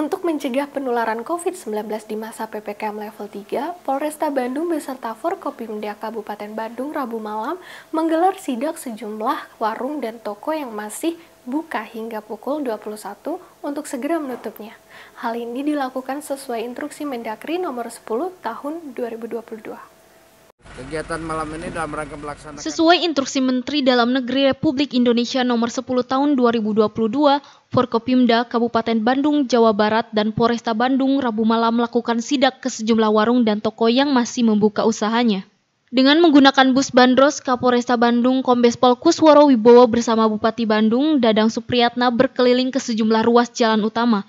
Untuk mencegah penularan COVID-19 di masa PPKM level 3, Polresta Bandung beserta Forkopimda Kabupaten Bandung Rabu malam menggelar sidak sejumlah warung dan toko yang masih buka hingga pukul 21 untuk segera menutupnya. Hal ini dilakukan sesuai instruksi Mendagri nomor 10 tahun 2022. Kegiatan malam ini dalam rangka melaksanakan Sesuai instruksi Menteri Dalam Negeri Republik Indonesia nomor 10 tahun 2022, Forkopimda Kabupaten Bandung, Jawa Barat dan Polresta Bandung Rabu malam melakukan sidak ke sejumlah warung dan toko yang masih membuka usahanya. Dengan menggunakan bus bandros, Kapolresta Bandung Kombes Pol Kusworo Wibowo bersama Bupati Bandung Dadang Supriyatna berkeliling ke sejumlah ruas jalan utama,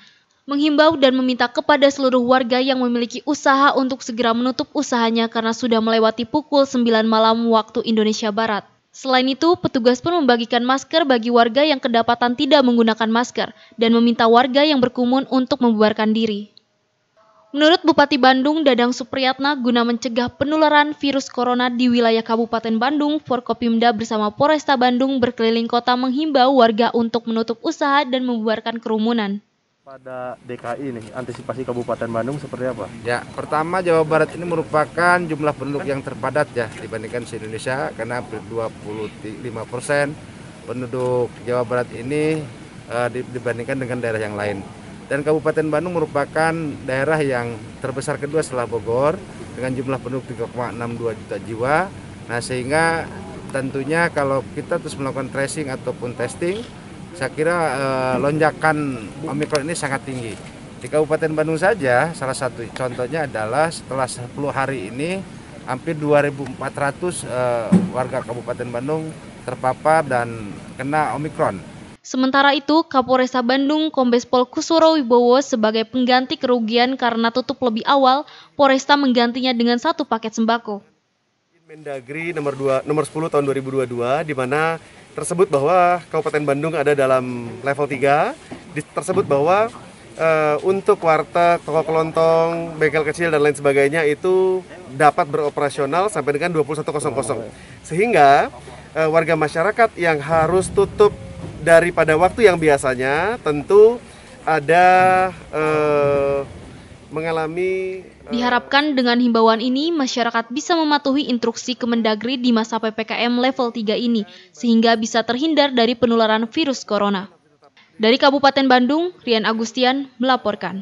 menghimbau dan meminta kepada seluruh warga yang memiliki usaha untuk segera menutup usahanya karena sudah melewati pukul 9 malam waktu Indonesia Barat. Selain itu, petugas pun membagikan masker bagi warga yang kedapatan tidak menggunakan masker dan meminta warga yang berkumun untuk membubarkan diri. Menurut Bupati Bandung Dadang Supriyatna, guna mencegah penularan virus corona di wilayah Kabupaten Bandung, Forkopimda bersama Polresta Bandung berkeliling kota menghimbau warga untuk menutup usaha dan membubarkan kerumunan pada DKI nih antisipasi Kabupaten Bandung seperti apa? Ya, pertama Jawa Barat ini merupakan jumlah penduduk yang terpadat ya dibandingkan si Indonesia karena 25 persen penduduk Jawa Barat ini uh, dibandingkan dengan daerah yang lain. Dan Kabupaten Bandung merupakan daerah yang terbesar kedua setelah Bogor dengan jumlah penduduk 3,62 juta jiwa. Nah, sehingga tentunya kalau kita terus melakukan tracing ataupun testing saya kira eh, lonjakan Omikron ini sangat tinggi. Di Kabupaten Bandung saja salah satu contohnya adalah setelah 10 hari ini hampir 2.400 eh, warga Kabupaten Bandung terpapar dan kena Omikron. Sementara itu, Kapolresta Bandung Kombes Pol Kusuro Wibowo sebagai pengganti kerugian karena tutup lebih awal, Polresta menggantinya dengan satu paket sembako. Mendagri nomor 2 nomor 10 tahun 2022 di mana tersebut bahwa Kabupaten Bandung ada dalam level 3 tersebut bahwa uh, untuk warteg, toko kelontong, bengkel kecil dan lain sebagainya itu dapat beroperasional sampai dengan 21.00. Sehingga uh, warga masyarakat yang harus tutup daripada waktu yang biasanya tentu ada uh, mengalami eh, Diharapkan dengan himbauan ini masyarakat bisa mematuhi instruksi Kemendagri di masa PPKM level 3 ini sehingga bisa terhindar dari penularan virus corona. Dari Kabupaten Bandung, Rian Agustian melaporkan.